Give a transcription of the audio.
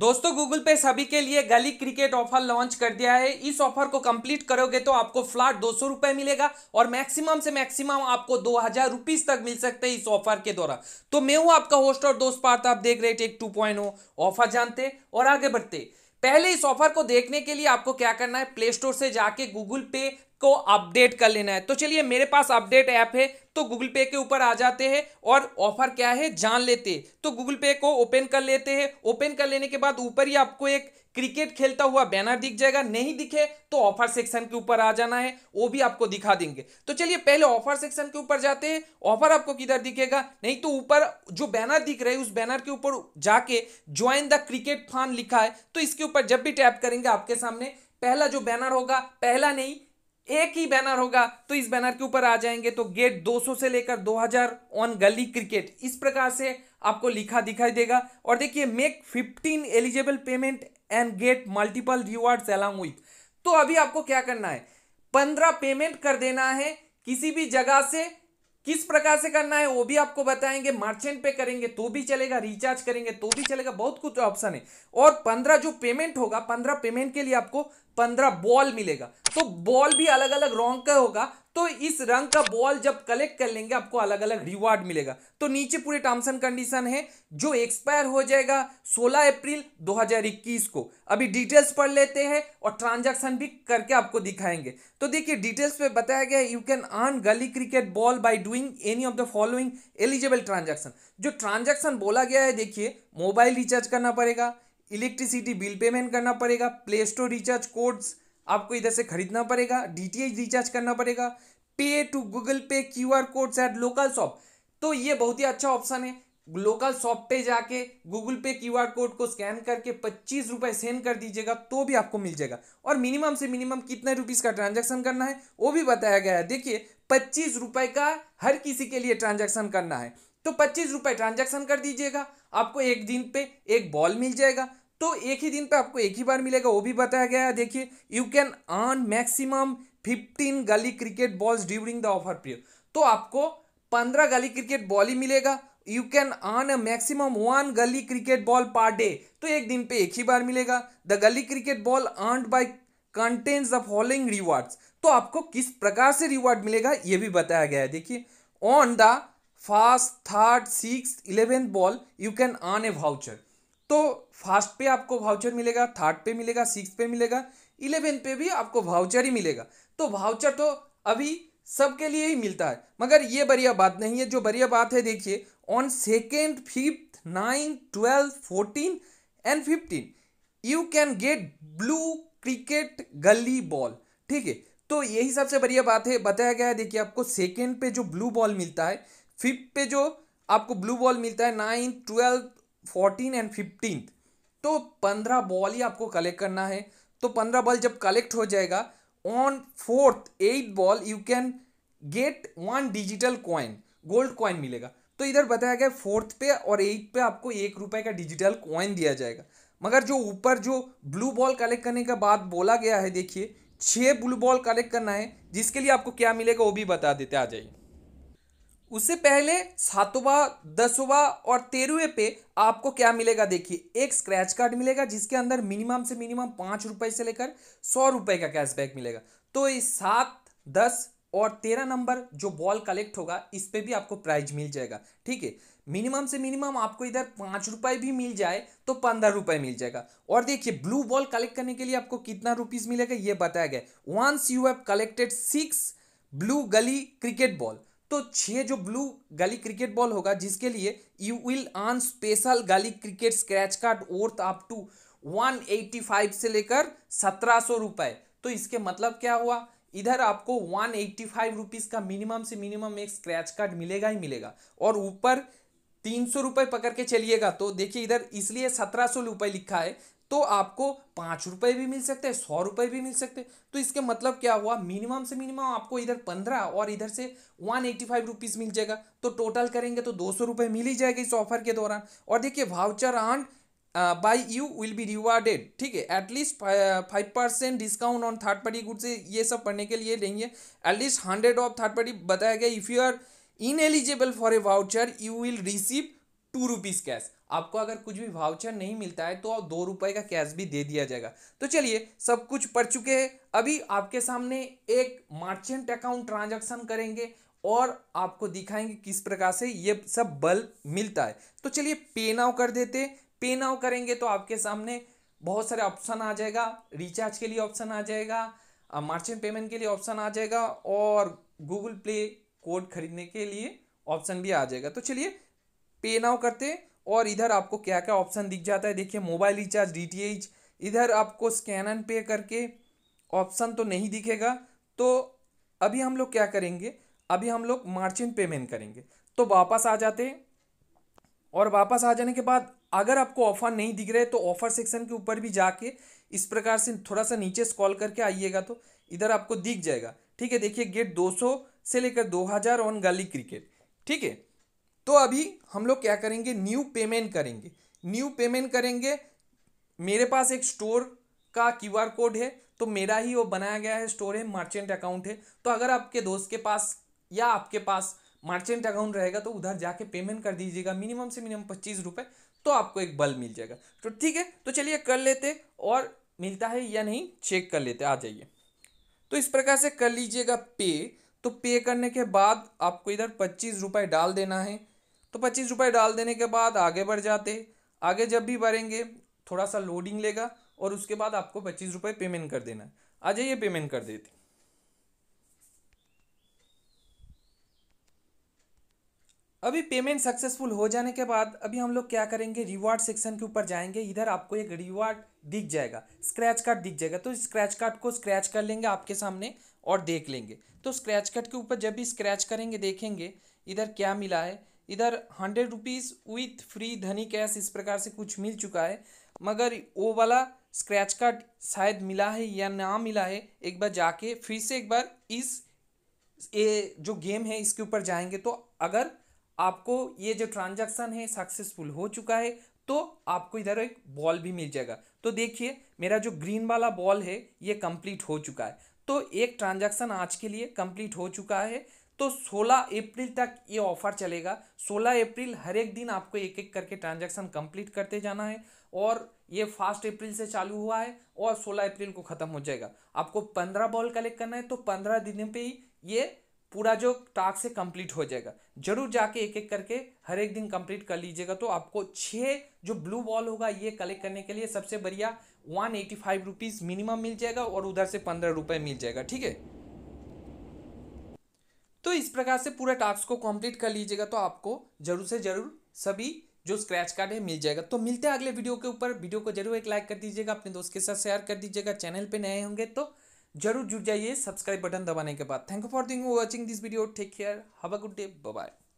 दोस्तों गूगल पे सभी के लिए गली क्रिकेट ऑफर लॉन्च कर दिया है इस ऑफर को कंप्लीट करोगे तो आपको फ्लैट दो सौ रुपए मिलेगा और मैक्सिमम से मैक्सिमम आपको दो हजार रुपीज तक मिल सकते हैं इस ऑफर के द्वारा तो मैं हूं आपका होस्ट और दोस्त पार्थ आप देख रहे टेक टू पॉइंट ऑफर जानते और आगे बढ़ते पहले इस ऑफर को देखने के लिए आपको क्या करना है प्ले स्टोर से जाके गूगल पे को अपडेट कर लेना है तो चलिए मेरे पास अपडेट ऐप है तो गूगल पे के ऊपर आ जाते हैं और ऑफर क्या है जान लेते तो गूगल पे को ओपन कर लेते हैं ओपन कर लेने के बाद ऊपर ही आपको एक क्रिकेट खेलता हुआ बैनर दिख जाएगा नहीं दिखे तो ऑफर सेक्शन के ऊपर आ जाना है वो भी आपको दिखा देंगे तो चलिए पहले ऑफर सेक्शन के ऊपर जाते हैं ऑफर आपको किधर दिखेगा नहीं तो ऊपर जो बैनर दिख रहे उस बैनर के ऊपर जाके ज्वाइन द क्रिकेट फान लिखा है तो इसके ऊपर जब भी टैप करेंगे आपके सामने पहला जो बैनर होगा पहला नहीं एक ही बैनर होगा तो इस बैनर के ऊपर आ जाएंगे तो गेट 200 से लेकर 2000 ऑन गली क्रिकेट इस प्रकार से आपको लिखा दिखाई देगा और देखिए make 15 eligible payment and get multiple rewards along with तो अभी आपको क्या करना है पंद्रह पेमेंट कर देना है किसी भी जगह से किस प्रकार से करना है वो भी आपको बताएंगे मर्चेंट पे करेंगे तो भी चलेगा रिचार्ज करेंगे तो भी चलेगा बहुत कुछ ऑप्शन है और पंद्रह जो पेमेंट होगा पंद्रह पेमेंट के लिए आपको पंद्रह बॉल मिलेगा तो बॉल भी अलग अलग रॉन्ग का होगा तो इस रंग का बॉल जब कलेक्ट कर लेंगे आपको अलग अलग रिवार्ड मिलेगा तो नीचे पूरे टर्म्स एंड कंडीशन है जो एक्सपायर हो जाएगा 16 अप्रैल 2021 को अभी डिटेल्स पढ़ लेते हैं और ट्रांजैक्शन भी करके आपको दिखाएंगे तो देखिए डिटेल्स पे बताया गया you can earn gully cricket ball by doing any of the following eligible transaction जो ट्रांजेक्शन बोला गया है देखिए मोबाइल रिचार्ज करना पड़ेगा इलेक्ट्रिसिटी बिल पेमेंट करना पड़ेगा प्ले स्टोर रिचार्ज कोड्स आपको इधर से खरीदना पड़ेगा डीटीएच रिचार्ज करना पड़ेगा pay to Google Pay Q R codes at local shop तो ये बहुत ही अच्छा ऑप्शन है लोकल शॉप पे जाके Google Pay Q R code को स्कैन करके पच्चीस रुपए सेंड कर दीजिएगा तो भी आपको मिल जाएगा और मिनिमम से मिनिमम कितने रुपीज का ट्रांजेक्शन करना है वो भी बताया गया है देखिए पच्चीस रुपए का हर किसी के लिए ट्रांजेक्शन करना है तो पच्चीस रुपए ट्रांजेक्शन कर दीजिएगा आपको एक दिन पे एक बॉल मिल जाएगा तो एक ही दिन पे आपको एक ही बार मिलेगा वो भी बताया गया है देखिए you can earn maximum fifteen gully cricket balls during the offer period तो आपको पंद्रह गली क्रिकेट बॉल ही मिलेगा you can earn a maximum one gully cricket ball per day तो एक दिन पे एक ही बार मिलेगा the gully cricket ball earn by contents the following rewards तो आपको किस प्रकार से रिवार्ड मिलेगा ये भी बताया गया है देखिए on the first third six eleventh ball you can earn a voucher तो फर्स्ट पे आपको वाउचर मिलेगा थर्ड पे मिलेगा सिक्स पे मिलेगा इलेवेंथ पे भी आपको वाउचर ही मिलेगा तो वाउचर तो अभी सबके लिए ही मिलता है मगर ये बढ़िया बात नहीं है जो बढ़िया बात है देखिए on second fifth ninth twelfth fourteen and fifteen you can get blue cricket gully ball ठीक है तो यही सबसे बढ़िया बात है बताया गया है देखिए आपको सेकेंड पे जो ब्लू बॉल मिलता है फिफ्थ पे जो आपको ब्लू बॉल मिलता है ninth twelfth fourteen and fifteen तो पंद्रह बॉल ही आपको कलेक्ट करना है तो पंद्रह बॉल जब कलेक्ट हो जाएगा on fourth eight ball you can get one digital coin gold coin मिलेगा तो इधर बताया गया फोर्थ पे और एट पे आपको एक रुपए का डिजिटल कॉइन दिया जाएगा मगर जो ऊपर जो ब्लू बॉल कलेक्ट करने का बात बोला गया है देखिए छः ब्लू बॉल कलेक्ट करना है जिसके लिए आपको क्या मिलेगा वो भी बता देते आ जाइए उससे पहले सातवा दसवा और तेरहवें पे आपको क्या मिलेगा देखिए एक स्क्रैच कार्ड मिलेगा जिसके अंदर मिनिमम से मिनिमम पांच रुपए से लेकर सौ रुपए का कैशबैक मिलेगा तो ये सात दस और तेरह नंबर जो बॉल कलेक्ट होगा इस पे भी आपको प्राइज मिल जाएगा ठीक है मिनिमम से मिनिमम आपको इधर पांच रुपए भी मिल जाए तो पंद्रह रुपए मिल जाएगा और देखिए ब्लू बॉल कलेक्ट करने के लिए आपको कितना रुपीज़ मिलेगा ये बताया गया once you have collected six blue gully cricket ball तो छह जो ब्लू गाली क्रिकेट बॉल होगा जिसके लिए you will earn special gully cricket scratch card worth up to 185 से लेकर सत्रह सौ रुपये तो इसके मतलब क्या हुआ इधर आपको one eighty five rupees minimum मिनिमम से मिनिमम एक स्क्रैच कार्ड मिलेगा ही मिलेगा और ऊपर तीन सौ रुपये पकड़ के चलिएगा तो देखिए इधर इसलिए सत्रह सौ रुपये लिखा है तो आपको पाँच रुपये भी मिल सकते हैं सौ रुपये भी मिल सकते हैं तो इसके मतलब क्या हुआ मिनिमम से मिनिमम आपको इधर पंद्रह और इधर से वन एट्टी फाइव रुपीज़ मिल जाएगा तो टोटल करेंगे तो दो सौ रुपये मिल ही जाएगा इस ऑफर के दौरान और देखिए voucher and by you will be rewarded ठीक है at least five percent discount on third party good से ये सब पढ़ने के लिए लेंगे at least hundred of third party बताया गया if you are in eligible for a voucher you will receive two rupees cash आपको अगर कुछ भी भावचर नहीं मिलता है तो आप दो रुपए का कैश भी दे दिया जाएगा तो चलिए सब कुछ पढ़ चुके हैं अभी आपके सामने एक मार्चेंट अकाउंट ट्रांजैक्शन करेंगे और आपको दिखाएंगे किस प्रकार से ये सब बल्ब मिलता है तो चलिए पे नाउ कर देते पे नाउ करेंगे तो आपके सामने बहुत सारे ऑप्शन आ जाएगा रिचार्ज के लिए ऑप्शन आ जाएगा मार्चेंट पेमेंट के लिए ऑप्शन आ जाएगा और गूगल प्ले कोड खरीदने के लिए ऑप्शन भी आ जाएगा तो चलिए पे नाउ करते और इधर आपको क्या क्या ऑप्शन दिख जाता है देखिए मोबाइल रिचार्ज डी इधर आपको स्कैन एंड पे करके ऑप्शन तो नहीं दिखेगा तो अभी हम लोग क्या करेंगे अभी हम लोग मार्चेंट पेमेंट करेंगे तो वापस आ जाते और वापस आ जाने के बाद अगर आपको ऑफर नहीं दिख रहे तो ऑफर सेक्शन के ऊपर भी जाके इस प्रकार से थोड़ा सा नीचे स्कॉल करके आइएगा तो इधर आपको दिख जाएगा ठीक है देखिए गेट 200 से लेकर 2000 ऑन गली क्रिकेट ठीक है तो अभी हम लोग क्या करेंगे न्यू पेमेंट करेंगे न्यू पेमेंट करेंगे मेरे पास एक स्टोर का क्यू आर कोड है तो मेरा ही वो बनाया गया है स्टोर है मर्चेंट अकाउंट है तो अगर आपके दोस्त के पास या आपके पास मर्चेंट अकाउंट रहेगा तो उधर जाके पेमेंट कर दीजिएगा मिनिमम से मिनिमम पच्चीस रुपये तो आपको एक बल मिल जाएगा तो ठीक है तो चलिए कर लेते और मिलता है या नहीं चेक कर लेते आ जाइए तो इस प्रकार से कर लीजिएगा पे तो पे करने के बाद आपको इधर पच्चीस रुपये डाल देना है तो पच्चीस रुपये डाल देने के बाद आगे बढ़ जाते आगे जब भी बढ़ेंगे थोड़ा सा लोडिंग लेगा और उसके बाद आपको पच्चीस रुपये पेमेंट कर देना है आ जाइए पेमेंट कर देते अभी पेमेंट सक्सेसफुल हो जाने के बाद अभी हम लोग क्या करेंगे रिवार्ड सेक्शन के ऊपर जाएंगे इधर आपको एक रिवार्ड दिख जाएगा स्क्रैच कार्ड दिख जाएगा तो स्क्रैच कार्ड को स्क्रैच कर लेंगे आपके सामने और देख लेंगे तो स्क्रैच कार्ड के ऊपर जब भी स्क्रैच करेंगे देखेंगे इधर क्या मिला है इधर hundred rupees with free Dhani cash इस प्रकार से कुछ मिल चुका है मगर वो वाला स्क्रैच कार्ड शायद मिला है या ना मिला है एक बार जाके फिर से एक बार इस ये जो गेम है इसके ऊपर जाएंगे तो अगर आपको ये जो ट्रांजैक्शन है सक्सेसफुल हो चुका है तो आपको इधर एक बॉल भी मिल जाएगा तो देखिए मेरा जो ग्रीन वाला बॉल है ये कंप्लीट हो चुका है तो एक ट्रांजैक्शन आज के लिए कंप्लीट हो चुका है तो 16 अप्रैल तक ये ऑफर चलेगा 16 अप्रैल हर एक दिन आपको एक एक करके ट्रांजैक्शन कंप्लीट करते जाना है और ये फास्ट अप्रैल से चालू हुआ है और 16 अप्रैल को ख़त्म हो जाएगा आपको 15 बॉल कलेक्ट करना है तो 15 दिनों पे ही ये पूरा जो टास्क है कंप्लीट हो जाएगा जरूर जाके एक एक करके हर एक दिन कंप्लीट कर लीजिएगा तो आपको छः जो ब्लू बॉल होगा ये कलेक्ट करने के लिए सबसे बढ़िया one eighty five rupees minimum मिल जाएगा और उधर से पंद्रह रुपये मिल जाएगा ठीक है तो इस प्रकार से पूरे टास्क को कंप्लीट कर लीजिएगा तो आपको जरूर से जरूर सभी जो स्क्रैच कार्ड है मिल जाएगा तो मिलते हैं अगले वीडियो के ऊपर वीडियो को जरूर एक लाइक कर दीजिएगा अपने दोस्त के साथ शेयर कर दीजिएगा चैनल पे नए होंगे तो जरूर जुड़ जाइए सब्सक्राइब बटन दबाने के बाद thank you for watching this video take care have a good day bye